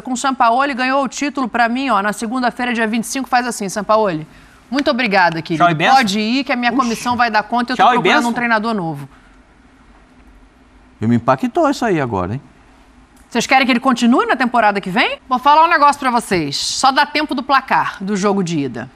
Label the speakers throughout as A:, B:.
A: Com o Sampaoli ganhou o título para mim, ó, na segunda-feira, dia 25, faz assim, Sampaoli. Muito obrigada, querido. Tchau, Pode ir que a minha Uxi. comissão vai dar conta e eu estou procurando um treinador novo.
B: Eu me impactou isso aí agora, hein?
A: Vocês querem que ele continue na temporada que vem? Vou falar um negócio para vocês. Só dá tempo do placar do jogo de ida.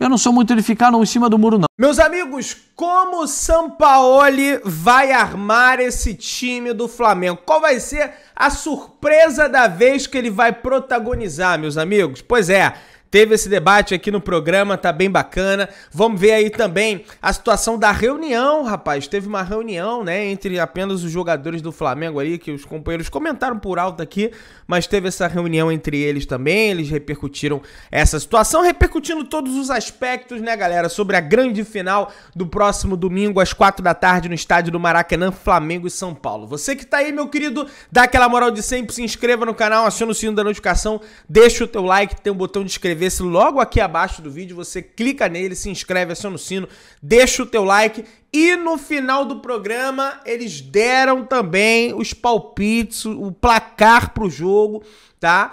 B: Eu não sou muito de ficar não, em cima do muro, não. Meus amigos, como o Sampaoli
C: vai armar esse time do Flamengo? Qual vai ser a surpresa da vez que ele vai protagonizar, meus amigos? Pois é, teve esse debate aqui no programa, tá bem bacana. Vamos ver aí também a situação da reunião, rapaz. Teve uma reunião, né, entre apenas os jogadores do Flamengo ali, que os companheiros comentaram por alto aqui, mas teve essa reunião entre eles também. Eles repercutiram essa situação, repercutindo todos os aspectos, né, galera, sobre a grande final do próximo domingo às quatro da tarde no estádio do Maracanã, Flamengo e São Paulo. Você que tá aí, meu querido, dá aquela moral de sempre, se inscreva no canal, aciona o sininho da notificação, deixa o teu like, tem um botão de inscrever inscrever-se logo aqui abaixo do vídeo, você clica nele, se inscreve, aciona o sino, deixa o teu like e no final do programa eles deram também os palpites, o placar pro jogo, tá?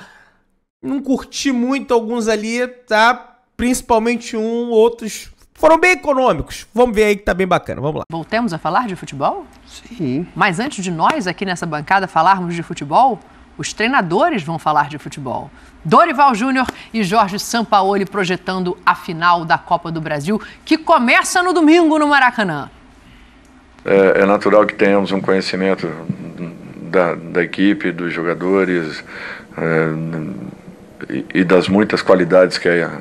C: Não curti muito alguns ali, tá?
A: Principalmente um, outros foram bem econômicos. Vamos ver aí que tá bem bacana. Vamos lá. Voltemos a falar de futebol? Sim. Mas antes de nós aqui nessa bancada falarmos de futebol, os treinadores vão falar de futebol. Dorival Júnior e Jorge Sampaoli projetando a final da Copa do Brasil, que começa no domingo no Maracanã.
D: É, é natural que tenhamos um conhecimento da, da equipe, dos jogadores é, e, e, das muitas qualidades que a,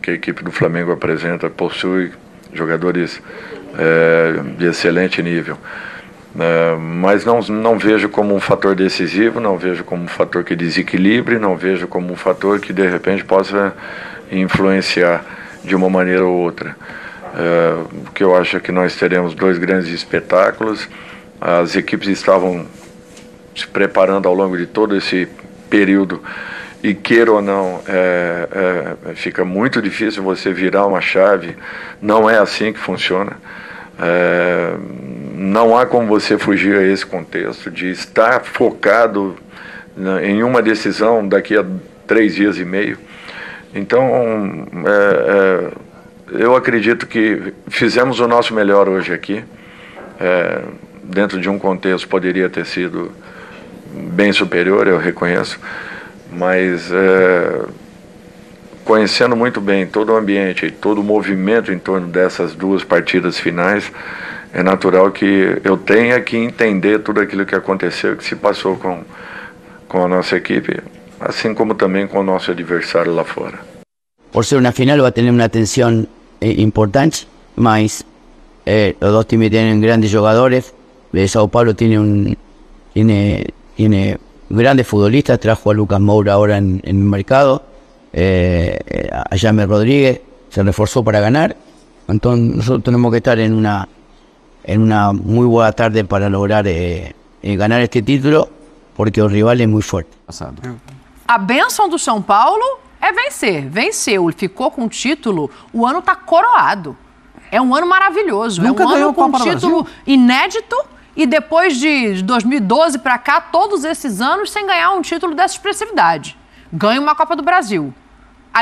D: que a equipe do Flamengo apresenta, possui jogadores é, de excelente nível. É, mas não, não vejo como um fator decisivo, não vejo como um fator que desequilibre, não vejo como um fator que de repente possa influenciar de uma maneira ou outra. É, o que eu acho é que nós teremos dois grandes espetáculos. As equipes estavam se preparando ao longo de todo esse período e queira ou não, é, é, fica muito difícil você virar uma chave. Não é assim que funciona. É, não há como você fugir a esse contexto de estar focado em uma decisão daqui a três dias e meio. Então, é, é, eu acredito que fizemos o nosso melhor hoje aqui. É, dentro de um contexto poderia ter sido bem superior, eu reconheço, mas é, conhecendo muito bem todo o ambiente e todo o movimento em torno dessas duas partidas finais, é natural que yo tenga que entender todo aquilo que aconteceu, que se passou com, com a nossa equipe, assim como también com o nosso adversário lá fora.
A: Por ser una final, va a tener una tensión eh, importante, mas eh, los dos dois times grandes jogadores. De eh, São Paulo tiene, tiene grandes futbolistas, trajo a Lucas Moura ahora en, el mercado, eh, a Rodríguez se reforzó para ganar, entonces nosotros tenemos que estar en una en una muy buena tarde para lograr eh, eh ganar este título, porque o rival é muito forte. A bênção do São Paulo é vencer. Venceu, ficou com o título, o ano está coroado. É um ano maravilhoso. É Nunca é um ano com um título inédito e depois de 2012 para cá, todos esses anos sem ganhar um título dessa expressividade. Ganha uma Copa do Brasil.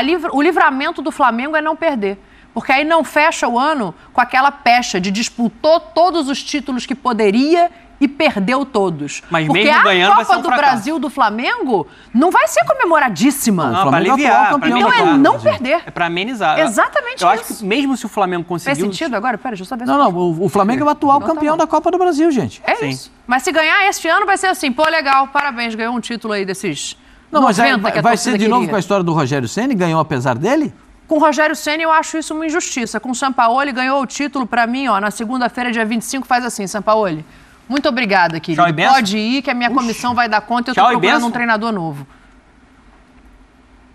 A: Livra... o livramento do Flamengo é não perder. Porque aí não fecha o ano com aquela pecha de disputou todos os títulos que poderia e perdeu todos. Mas Porque mesmo ganhando, a Copa um do Brasil do Flamengo não vai ser comemoradíssima. Não, não para é aliviar, o campeão. Pra então é não perder.
E: É para amenizar. Exatamente Eu isso. acho que mesmo se o Flamengo conseguir... Faz sentido agora? Pera, deixa eu saber. Não, não, o, o Flamengo é o atual então, tá campeão
B: tá da Copa do Brasil, gente. É Sim. isso.
A: Mas se ganhar este ano vai ser assim, pô, legal, parabéns, ganhou um título aí desses... Não, mas aí, vai, vai ser de novo queria. com a história
B: do Rogério Senna, ganhou apesar dele?
A: Com o Rogério Senna, eu acho isso uma injustiça. Com o Sampaoli, ganhou o título para mim, ó, na segunda-feira, dia 25, faz assim, Sampaoli. Muito obrigada, querido. Tchau Pode ir, que a minha comissão vai dar conta. Eu tô procurando um treinador novo.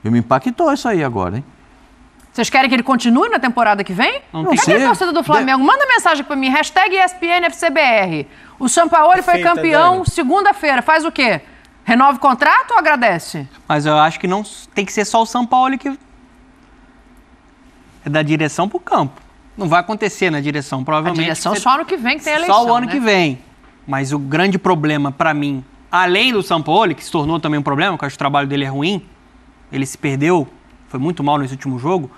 B: Eu me impactou isso aí agora, hein?
A: Vocês querem que ele continue na temporada que vem? Não Cadê tem. a torcida do Flamengo? Manda mensagem para mim, hashtag ESPNFCBR. O Sampaoli foi campeão segunda-feira. Faz o quê? Renova o contrato ou agradece?
E: Mas eu acho que não tem que ser só o São Paulo que é da direção para o campo. Não vai acontecer na direção, provavelmente. A direção você... só ano
A: que vem que tem eleição. Só o ano né? que vem.
E: Mas o grande problema para mim, além do Sampaoli, que se tornou também um problema, porque acho que o trabalho dele é ruim, ele se perdeu, foi muito mal nesse último jogo,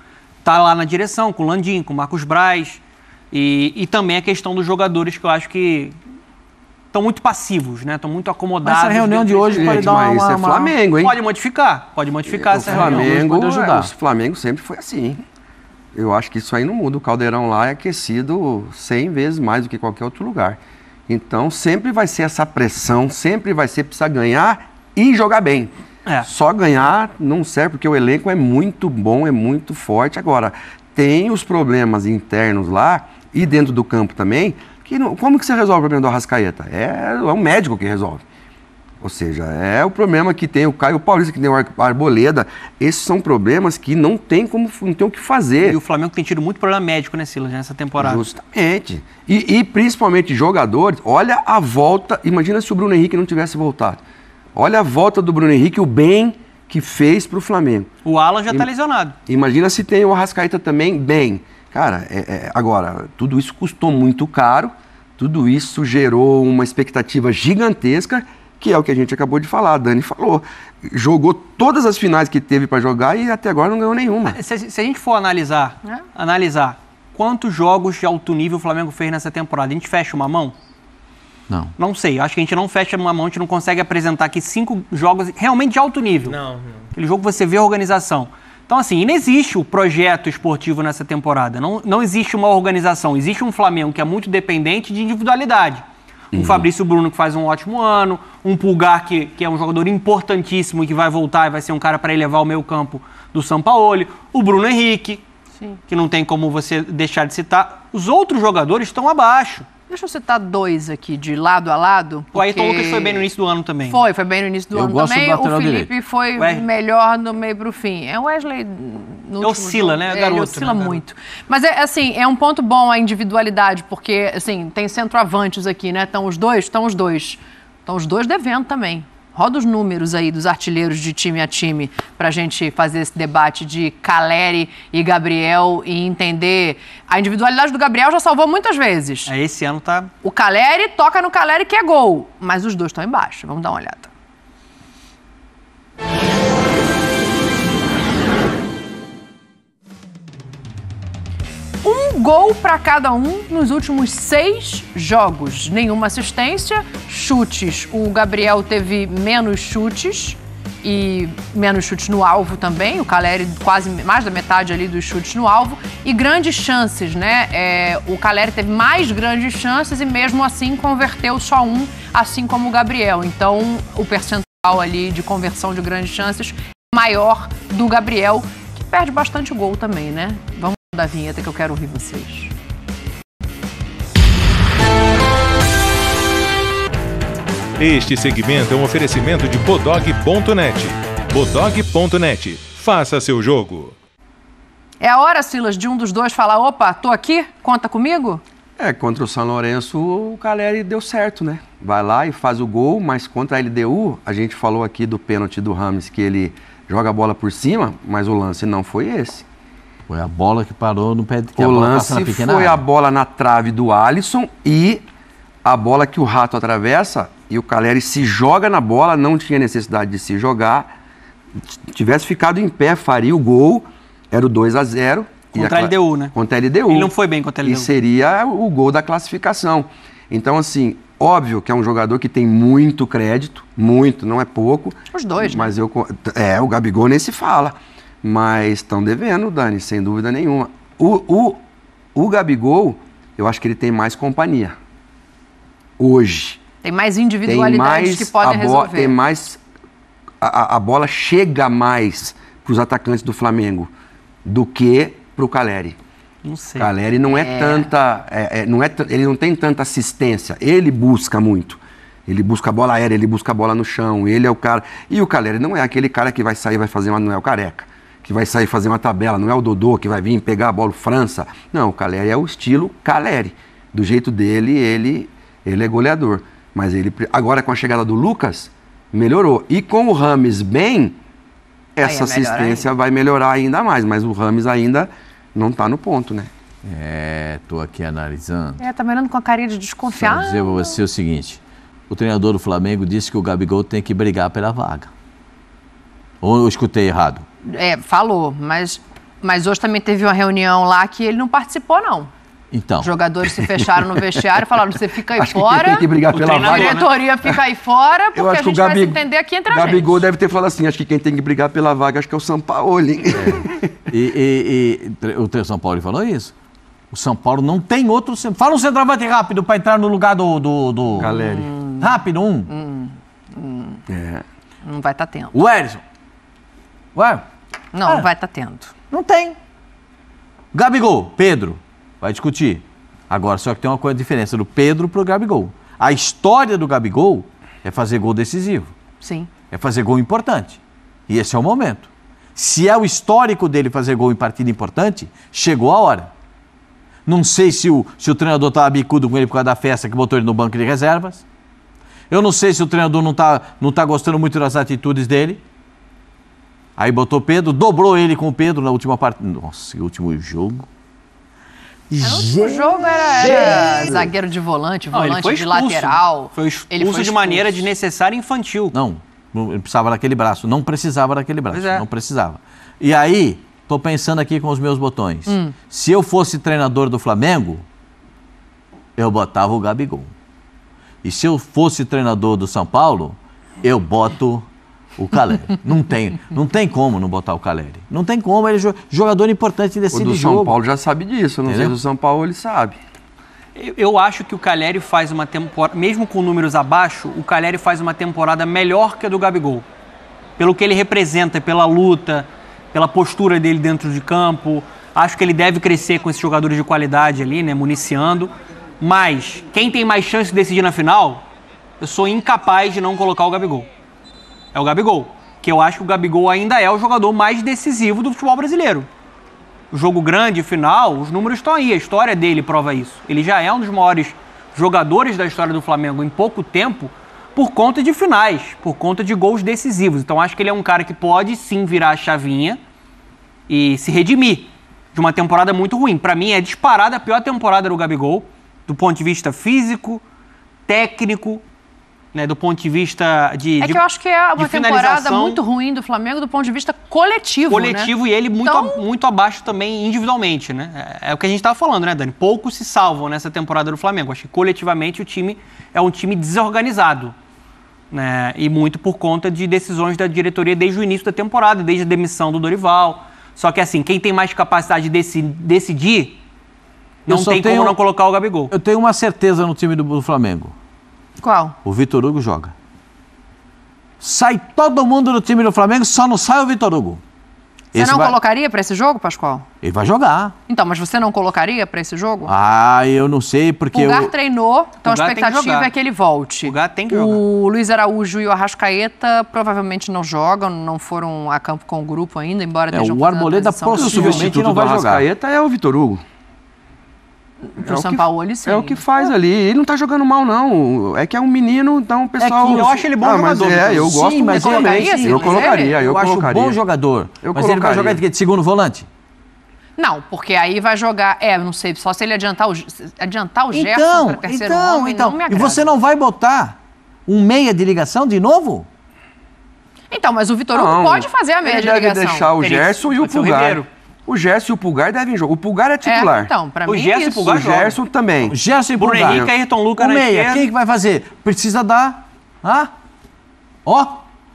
E: tá lá na direção, com o Landim, com o Marcos Braz. E, e também a questão dos jogadores que eu acho que estão muito passivos, né? Estão muito acomodados. Mas essa reunião de hoje pode dar uma, é uma, é Flamengo, hein? Pode modificar, pode modificar o essa Flamengo, reunião. ajudar. É, o
F: Flamengo sempre foi assim eu acho que isso aí não muda. O caldeirão lá é aquecido 100 vezes mais do que qualquer outro lugar. Então sempre vai ser essa pressão, sempre vai ser precisar ganhar e jogar bem. É. Só ganhar não serve, porque o elenco é muito bom, é muito forte. Agora, tem os problemas internos lá e dentro do campo também. Que não, como que você resolve o problema do Arrascaeta? É, é um médico que resolve. Ou seja, é o problema que tem o Caio Paulista, que tem o Arboleda. Esses são problemas que não tem como não tem o que fazer. E o Flamengo tem tido muito problema médico, né, Silas, nessa temporada. Justamente. E, e principalmente jogadores, olha a volta. Imagina se o Bruno Henrique não tivesse voltado. Olha a volta do Bruno Henrique, o bem que fez para o Flamengo. O Alan já está lesionado. Imagina se tem o Arrascaeta também bem. Cara, é, é, agora, tudo isso custou muito caro, tudo isso gerou uma expectativa gigantesca que é o que a gente acabou de falar, a Dani falou. Jogou todas as finais que teve para jogar e até agora não ganhou nenhuma.
E: Se, se a gente for analisar, é. analisar quantos jogos de alto nível o Flamengo fez nessa temporada, a gente fecha uma mão? Não. Não sei. Acho que a gente não fecha uma mão, a gente não consegue apresentar aqui cinco jogos realmente de alto nível. Não, não. Aquele jogo que você vê a organização. Então, assim, não existe o projeto esportivo nessa temporada. Não, não existe uma organização. Existe um Flamengo que é muito dependente de individualidade um uhum. Fabrício Bruno que faz um ótimo ano, um Pulgar que, que é um jogador importantíssimo e que vai voltar e vai ser um cara para elevar o meio campo do São Paulo, o Bruno Henrique, Sim. que não tem como você deixar de citar. Os outros jogadores estão abaixo.
A: Deixa eu citar dois aqui, de lado a lado. Porque... O Ayrton Lucas foi bem no início
E: do ano também. Foi,
A: foi bem no início do eu ano gosto também. Do o Felipe direito. foi Ué? melhor no meio para o fim. É o Wesley é oscila, jogo. né, é, garoto? oscila né, muito. Mas, é, assim, é um ponto bom a individualidade, porque, assim, tem centroavantes aqui, né? Estão os dois? Estão os dois. Estão os dois devendo também. Roda os números aí dos artilheiros de time a time para a gente fazer esse debate de Caleri e Gabriel e entender. A individualidade do Gabriel já salvou muitas vezes. É, esse ano tá. O Caleri toca no Caleri que é gol, mas os dois estão embaixo. Vamos dar uma olhada. um gol para cada um nos últimos seis jogos. Nenhuma assistência, chutes. O Gabriel teve menos chutes e menos chutes no alvo também. O Caleri quase mais da metade ali dos chutes no alvo e grandes chances, né? É, o Caleri teve mais grandes chances e mesmo assim converteu só um, assim como o Gabriel. Então o percentual ali de conversão de grandes chances é maior do Gabriel, que perde bastante gol também, né? Vamos da vinheta que eu quero ouvir vocês.
C: Este segmento é um oferecimento de bodog.net.
F: bodog.net. Faça seu jogo.
A: É a hora, Silas, de um dos dois falar: opa, tô aqui, conta comigo?
F: É, contra o São Lourenço, o Caleri deu certo, né? Vai lá e faz o gol, mas contra a LDU, a gente falou aqui do pênalti do Rames, que ele joga a bola por cima, mas o lance não foi esse. Foi a bola que parou no pé que o a bola lance na pequena foi área. a bola na trave do Alisson e a bola que o Rato atravessa e o Caleri se joga na bola, não tinha necessidade de se jogar. Tivesse ficado em pé, faria o gol, era o 2 a 0 Contra a, a LDU, né? Contra a LDU. Ele não foi bem contra a LDU. E seria o gol da classificação. Então, assim, óbvio que é um jogador que tem muito crédito, muito, não é pouco. Os dois. Né? Mas né? eu. É, o Gabigol nem se fala. Mas estão devendo, Dani, sem dúvida nenhuma. O, o, o Gabigol, eu acho que ele tem mais companhia. Hoje.
A: Tem mais individualidade que pode resolver. Tem
F: mais. A, a bola chega mais para os atacantes do Flamengo do que para o Caleri.
C: Não sei. Caleri não é, é tanta.
F: É, é, não é, ele não tem tanta assistência. Ele busca muito. Ele busca a bola aérea, ele busca a bola no chão, ele é o cara. E o Caleri não é aquele cara que vai sair e vai fazer Manuel Careca que vai sair fazer uma tabela, não é o Dodô que vai vir pegar a bola França. Não, o Caleri é o estilo Caleri. Do jeito dele, ele, ele é goleador. Mas ele agora com a chegada do Lucas, melhorou. E com o Rames bem, é essa é assistência ainda. vai melhorar ainda mais, mas o Rames ainda não está no ponto, né? É, tô aqui analisando.
A: É, tá olhando com a carinha de desconfiar. Vou dizer
B: pra você o seguinte: o treinador do Flamengo disse que o Gabigol tem que brigar pela vaga. Ou eu escutei errado?
A: É, falou, mas, mas hoje também teve uma reunião lá que ele não participou, não.
B: Então. Os jogadores se fecharam no vestiário e falaram: você
A: fica aí acho fora. Que tem que brigar pela vaga. Né? Né? A diretoria né? fica aí fora, porque Eu acho a gente que o Gabi, vai se entender aqui entre a Gabigol gente. Gabigol
F: deve ter falado assim: acho que quem tem que brigar pela vaga acho que é o São Paulo. É. e, e,
B: e, o São Paulo falou isso. O São Paulo não tem outro. Fala um centroavante rápido para entrar no lugar do. do, do... Hum. Rápido, um.
A: Hum, hum. Hum. É. Não vai estar tá tempo. O Edson. Ué? Não, ah, vai estar tá tendo. Não tem.
B: Gabigol, Pedro, vai discutir. Agora, só que tem uma coisa diferença do Pedro pro Gabigol. A história do Gabigol é fazer gol decisivo. Sim. É fazer gol importante. E esse é o momento. Se é o histórico dele fazer gol em partida importante, chegou a hora. Não sei se o, se o treinador estava bicudo com ele por causa da festa que botou ele no banco de reservas. Eu não sei se o treinador não está não tá gostando muito das atitudes dele. Aí botou Pedro, dobrou ele com o Pedro na última parte. Nossa, último jogo.
A: O jogo era, era zagueiro de volante, volante não, de lateral. Foi
B: expulso, ele foi expulso de maneira de e infantil. Não, ele precisava daquele braço. Não precisava daquele braço. É. Não precisava. E aí, tô pensando aqui com os meus botões. Hum. Se eu fosse treinador do Flamengo, eu botava o Gabigol. E se eu fosse treinador do São Paulo, eu boto o Caleri. não tem, não tem como não botar o Caleri. Não tem como, ele é jogador importante e decide o do jogo. O São Paulo
F: já sabe disso, não Entendeu? sei São Paulo ele sabe.
B: Eu,
E: eu acho que o Caleri faz uma temporada, mesmo com números abaixo, o Caleri faz uma temporada melhor que a do Gabigol. Pelo que ele representa, pela luta, pela postura dele dentro de campo. Acho que ele deve crescer com esses jogadores de qualidade ali, né, municiando. Mas quem tem mais chance de decidir na final, eu sou incapaz de não colocar o Gabigol é o Gabigol. Que eu acho que o Gabigol ainda é o jogador mais decisivo do futebol brasileiro. O jogo grande, final, os números estão aí, a história dele prova isso. Ele já é um dos maiores jogadores da história do Flamengo em pouco tempo por conta de finais, por conta de gols decisivos. Então acho que ele é um cara que pode sim virar a chavinha e se redimir de uma temporada muito ruim. Para mim é disparada a pior temporada do Gabigol, do ponto de vista físico, técnico, né, do ponto de vista de. É de, que eu acho que é uma temporada muito
A: ruim do Flamengo do ponto de vista coletivo. Coletivo né? e
E: ele muito, então... a, muito abaixo também individualmente, né? É, é o que a gente estava falando, né, Dani? Poucos se salvam nessa temporada do Flamengo. Acho que coletivamente o time é um time desorganizado. Né? E muito por conta de decisões da diretoria desde o início da temporada, desde a demissão do Dorival. Só que assim, quem tem mais capacidade de deci
B: decidir, não tem como não colocar o Gabigol. Eu tenho uma certeza no time do, do Flamengo qual? O Vitor Hugo joga. Sai todo mundo do time do Flamengo, só não sai o Vitor Hugo. Você esse não vai...
A: colocaria para esse jogo, Pascoal?
B: Ele vai jogar.
A: Então, mas você não colocaria para esse jogo?
B: Ah, eu não sei, porque. O Gar eu...
A: treinou, então a expectativa que é que ele volte. O Gar tem que o jogar. O Luiz Araújo e o Arrascaeta provavelmente não jogam, não foram a campo com o grupo ainda, embora é, estejam O Arboleda possivelmente o não vai jogar. O Arrascaeta
F: é o Vitor Hugo. Pro é São Paulo, sim. É o que faz ali. Ele não tá jogando mal, não. É que é um menino, então o é pessoal. É que eu acho ele bom ah, jogador. É, mas é, eu sim, gosto mas eu, colocaria, sim, eu
D: colocaria, eu, eu colocaria. um bom jogador.
B: Eu mas colocaria. ele vai jogar de segundo volante?
A: Não, porque aí vai jogar. É, não sei, só se ele adiantar o, adiantar o Gerson então, para terceiro então, homem, então.
B: E você não vai botar um meia de ligação de novo?
F: Então, mas o Vitor não pode fazer a meia de ligação. Ele deve deixar o Gerson e o Pulgar. O Gerson e o Pulgar devem jogar. O Pulgar é, é titular. Então, é, então, para mim, o Gerson, isso. Pulgar o Gerson joga. também. O Gerson e o Pulgar. Henrique, Ayrton Lucas o meia, quem é
B: que vai fazer? Precisa dar. Ah? Ó.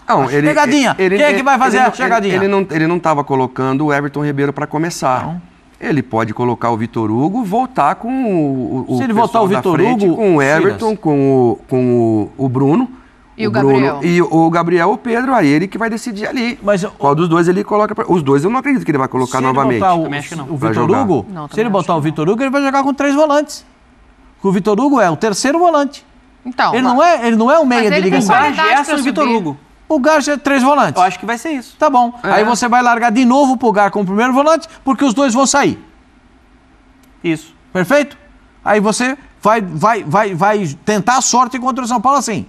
F: Não, ele, chegadinha. Ele, quem ele, é que vai fazer a chegadinha? Ele, não ele não estava colocando o Everton Ribeiro para começar. Não. Ele pode colocar o Vitor Hugo, voltar com o, o Se ele voltar o Vitor Hugo, com o Everton, Silas. com o, com o, o Bruno e o, o Bruno, Gabriel? E o Gabriel ou o Pedro, aí ele que vai decidir ali. Mas qual dos dois ele coloca. Pra... Os dois eu não acredito que ele vai colocar se novamente. Ele botar o, o Vitor Hugo, não, se ele botar o Vitor Hugo, ele vai jogar com três volantes. O Vitor Hugo é o terceiro
B: volante. Então. Ele, mas... não, é, ele não é o meia de ligação. O Gerson o Vitor Hugo. O Gar é três volantes. Eu acho que vai ser isso. Tá bom. É. Aí você vai largar de novo o com como primeiro volante, porque os dois vão sair. Isso. Perfeito? Aí você vai, vai, vai, vai tentar a sorte contra o São Paulo assim.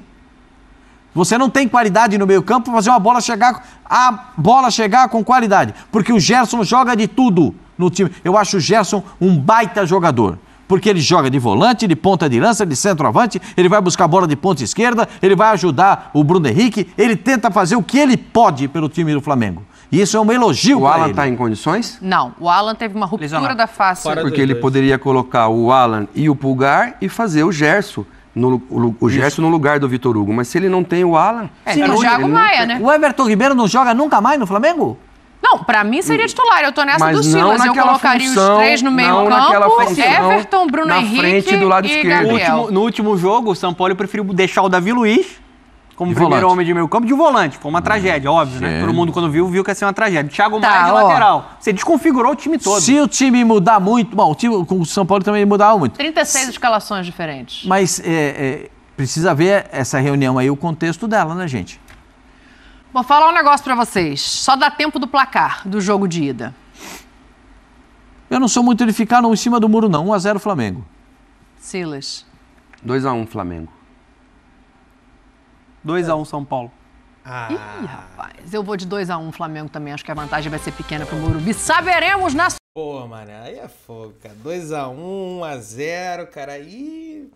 B: Você não tem qualidade no meio-campo para fazer uma bola chegar, a bola chegar com qualidade, porque o Gerson joga de tudo no time. Eu acho o Gerson um baita jogador. Porque ele joga de volante, de ponta de lança, de centroavante, ele vai buscar a bola de ponta esquerda, ele vai ajudar o Bruno Henrique, ele tenta fazer o que ele
F: pode pelo time do Flamengo. E isso é um elogio. O Alan está em condições?
A: Não, o Alan teve uma ruptura Lesionado. da face. Para porque ele
F: poderia colocar o Alan e o Pulgar e fazer o Gerson no, o, o Gerson no lugar do Vitor Hugo. Mas se ele não tem o Alan. É, Sim, é o Maia, né? O Everton Ribeiro não joga nunca mais no Flamengo?
A: Não, para mim seria titular. Eu tô nessa mas do Silas. Eu colocaria função, os três no meio campo. Everton, Bruno na Henrique. Frente, do lado esquerdo. Último,
B: no último
E: jogo, o São Paulo preferiu deixar o Davi Luiz como de primeiro volante. homem de meio campo, de volante. Foi uma hum, tragédia, óbvio, sério? né? Todo mundo, quando viu, viu que ia ser uma tragédia. Thiago
A: tá,
B: Maia de lateral. Você desconfigurou o time todo. Se o time mudar muito... Bom, o time com o São Paulo também mudava muito.
A: 36 Se... escalações diferentes.
B: Mas é, é, precisa ver essa reunião aí, o contexto dela, né, gente?
A: Vou falar um negócio para vocês. Só dá tempo do placar do jogo de ida.
B: Eu não sou muito de ficar não, em cima do muro, não. 1x0 Flamengo.
A: Silas.
B: 2x1 Flamengo.
E: 2x1 um São Paulo. Ah. Ih,
A: rapaz, eu vou de 2x1 um, Flamengo também. Acho que a vantagem vai ser pequena pro Morumbi. Saberemos na.
E: Pô, mano,
C: aí é fogo, cara. 2x1, 1x0, cara. Aí.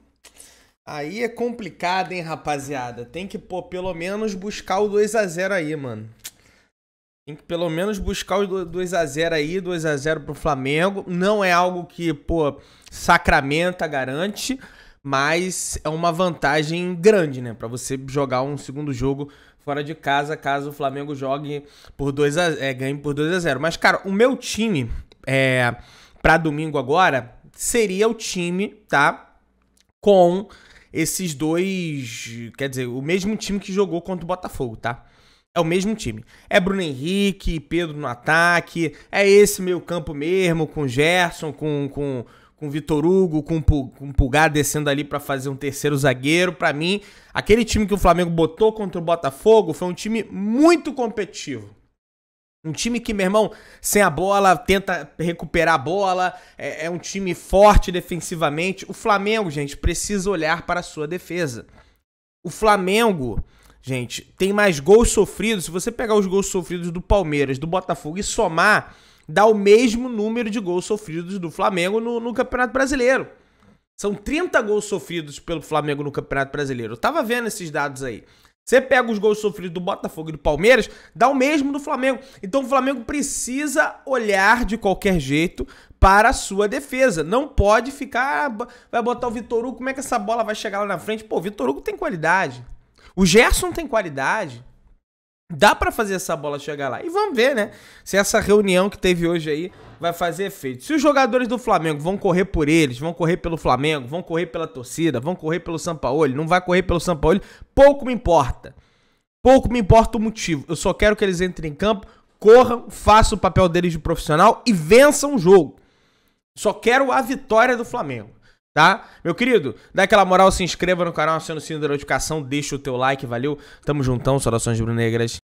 C: Aí é complicado, hein, rapaziada. Tem que, pô, pelo menos buscar o 2x0 aí, mano. Tem que pelo menos buscar o 2x0 aí, 2x0 pro Flamengo. Não é algo que, pô, Sacramenta garante mas é uma vantagem grande, né, para você jogar um segundo jogo fora de casa, caso o Flamengo jogue por 2 a é, ganhe por 2 a 0. Mas cara, o meu time é para domingo agora seria o time, tá? Com esses dois, quer dizer, o mesmo time que jogou contra o Botafogo, tá? É o mesmo time. É Bruno Henrique, Pedro no ataque, é esse meio campo mesmo, com Gerson, com, com, com Vitor Hugo, com, com o Pulgar descendo ali para fazer um terceiro zagueiro. Para mim, aquele time que o Flamengo botou contra o Botafogo foi um time muito competitivo. Um time que, meu irmão, sem a bola, tenta recuperar a bola, é, é um time forte defensivamente. O Flamengo, gente, precisa olhar para a sua defesa. O Flamengo, gente, tem mais gols sofridos. Se você pegar os gols sofridos do Palmeiras, do Botafogo e somar, dá o mesmo número de gols sofridos do Flamengo no, no Campeonato Brasileiro. São 30 gols sofridos pelo Flamengo no Campeonato Brasileiro. Eu tava vendo esses dados aí. Você pega os gols sofridos do Botafogo e do Palmeiras, dá o mesmo do Flamengo. Então o Flamengo precisa olhar de qualquer jeito para a sua defesa. Não pode ficar. Ah, vai botar o Vitor Hugo, como é que essa bola vai chegar lá na frente? Pô, o Vitor Hugo tem qualidade. O Gerson tem qualidade. Dá para fazer essa bola chegar lá. E vamos ver, né? Se essa reunião que teve hoje aí vai fazer efeito. Se os jogadores do Flamengo vão correr por eles, vão correr pelo Flamengo, vão correr pela torcida, vão correr pelo Sampaoli, não vai correr pelo Sampaoli, pouco me importa. Pouco me importa o motivo. Eu só quero que eles entrem em campo, corram, façam o papel deles de profissional e vençam o jogo. Só quero a vitória do Flamengo. Tá? Meu querido, dá aquela moral, se inscreva no canal, aciona o sininho da notificação, deixa o teu like, valeu. Tamo juntão, saudações brunegras.